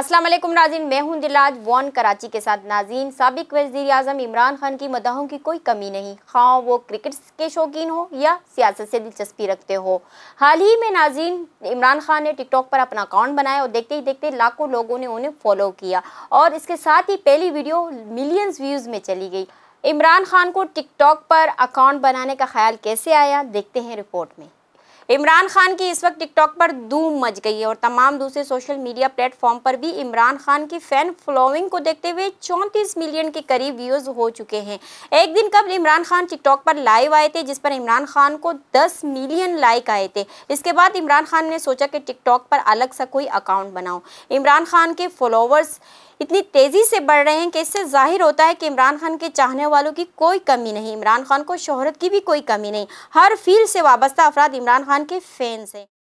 असलम नाजीन मैं हूं दिलाज वॉन कराची के साथ नाजीन सबक वजीर अजम इमरान खान की मदाहों की कोई कमी नहीं खाओ हाँ, वो क्रिकेट के शौकीन हो या सियासत से दिलचस्पी रखते हो हाल ही में नाजीन इमरान खान ने टिकटॉक पर अपना अकाउंट बनाया और देखते ही देखते लाखों लोगों ने उन्हें फॉलो किया और इसके साथ ही पहली वीडियो मिलियंस व्यूज़ में चली गई इमरान खान को टिकटॉक पर अकाउंट बनाने का ख्याल कैसे आया देखते हैं रिपोर्ट में इमरान खान की इस वक्त टिकटॉक पर धूम मच गई है और तमाम दूसरे सोशल मीडिया प्लेटफॉर्म पर भी इमरान खान की फैन फॉलोइंग को देखते हुए चौंतीस मिलियन के करीब व्यूज हो चुके हैं एक दिन कब इमरान खान टिकटॉक पर लाइव आए थे जिस पर इमरान खान को दस मिलियन लाइक आए थे इसके बाद इमरान खान ने सोचा कि टिकटॉक पर अलग सा कोई अकाउंट बनाओ इमरान खान के फॉलोअर्स इतनी तेज़ी से बढ़ रहे हैं कि इससे जाहिर होता है कि इमरान खान के चाहने वालों की कोई कमी नहीं इमरान खान को शोहरत की भी कोई कमी नहीं हर फील्ड से वाबस्ता अफराद इमरान खान खान के फैंस हैं